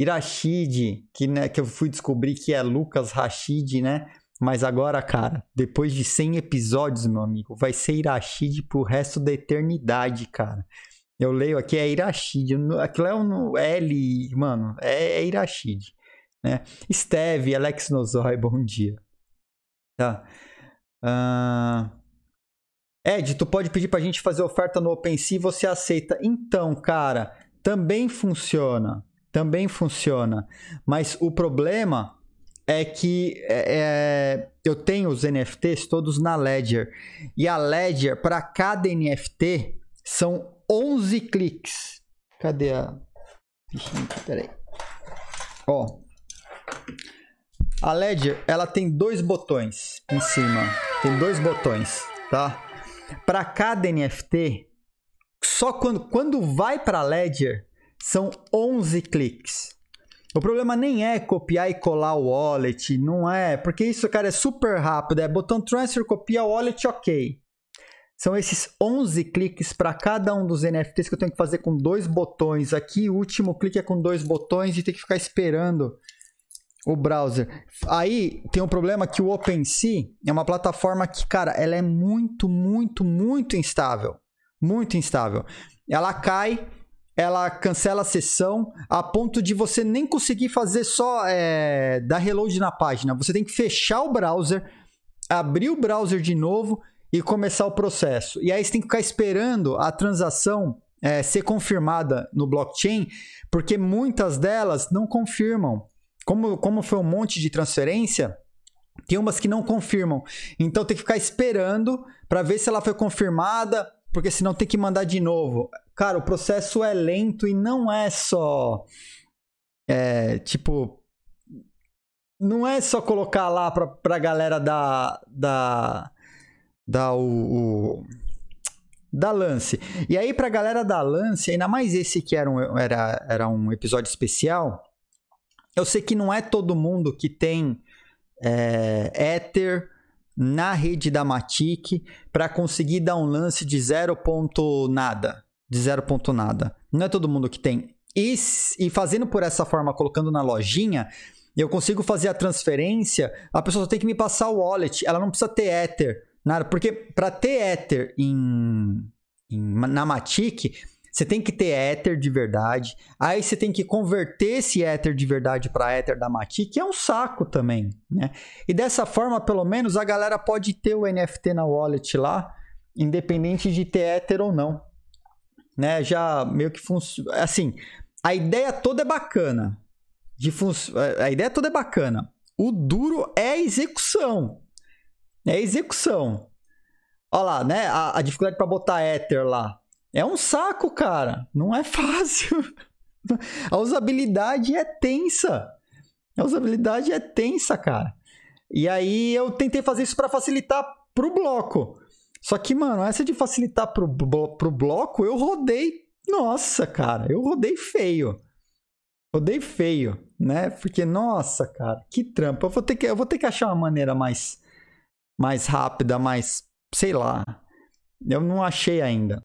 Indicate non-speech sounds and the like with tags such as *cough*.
Irashid, que, né, que eu fui descobrir que é Lucas Rashid, né? Mas agora, cara, depois de 100 episódios, meu amigo, vai ser Irashid pro resto da eternidade, cara. Eu leio aqui, é Irashid. Aquilo é um é L, mano, é, é Irashid, né? Steve, Alex Nozói, bom dia. Tá. Uh... Ed, tu pode pedir pra gente fazer oferta no OpenSea, você aceita. Então, cara, também funciona também funciona. Mas o problema é que é, é eu tenho os NFTs todos na Ledger. E a Ledger, para cada NFT, são 11 cliques. Cadê a. Peraí. Ó. A Ledger, ela tem dois botões em cima. Tem dois botões, tá? Para cada NFT, só quando, quando vai para Ledger, são 11 cliques. O problema nem é copiar e colar o wallet, não é, porque isso, cara, é super rápido, é botão transfer, copia o wallet, ok. São esses 11 cliques para cada um dos NFTs que eu tenho que fazer com dois botões aqui, o último clique é com dois botões e tem que ficar esperando o browser. Aí tem um problema que o OpenSea é uma plataforma que, cara, ela é muito, muito, muito instável. Muito instável. Ela cai ela cancela a sessão a ponto de você nem conseguir fazer só é, dar reload na página. Você tem que fechar o browser, abrir o browser de novo e começar o processo. E aí você tem que ficar esperando a transação é, ser confirmada no blockchain, porque muitas delas não confirmam. Como, como foi um monte de transferência, tem umas que não confirmam. Então tem que ficar esperando para ver se ela foi confirmada porque senão tem que mandar de novo. Cara, o processo é lento e não é só. É, tipo. Não é só colocar lá pra, pra galera da. da. da o, o da Lance. E aí, pra galera da Lance, ainda mais esse que era um, era, era um episódio especial, eu sei que não é todo mundo que tem é, éter na rede da Matic para conseguir dar um lance de 0. nada, de 0. nada. Não é todo mundo que tem. E, e fazendo por essa forma, colocando na lojinha, eu consigo fazer a transferência, a pessoa só tem que me passar o wallet, ela não precisa ter Ether, nada, porque para ter Ether em, em na Matic, você tem que ter Ether de verdade. Aí você tem que converter esse Ether de verdade para Ether da Mati, que é um saco também, né? E dessa forma, pelo menos, a galera pode ter o NFT na wallet lá, independente de ter Ether ou não. Né? Já meio que funciona. Assim, a ideia toda é bacana. De fun... A ideia toda é bacana. O duro é a execução. É a execução. Olha lá, né? A, a dificuldade para botar Ether lá é um saco, cara. Não é fácil. *laughs* A usabilidade é tensa. A usabilidade é tensa, cara. E aí eu tentei fazer isso para facilitar pro bloco. Só que, mano, essa de facilitar pro, pro bloco, eu rodei. Nossa, cara, eu rodei feio. Rodei feio, né? Porque, nossa, cara, que trampa. Eu vou ter que, eu vou ter que achar uma maneira mais, mais rápida, mais. sei lá. Eu não achei ainda.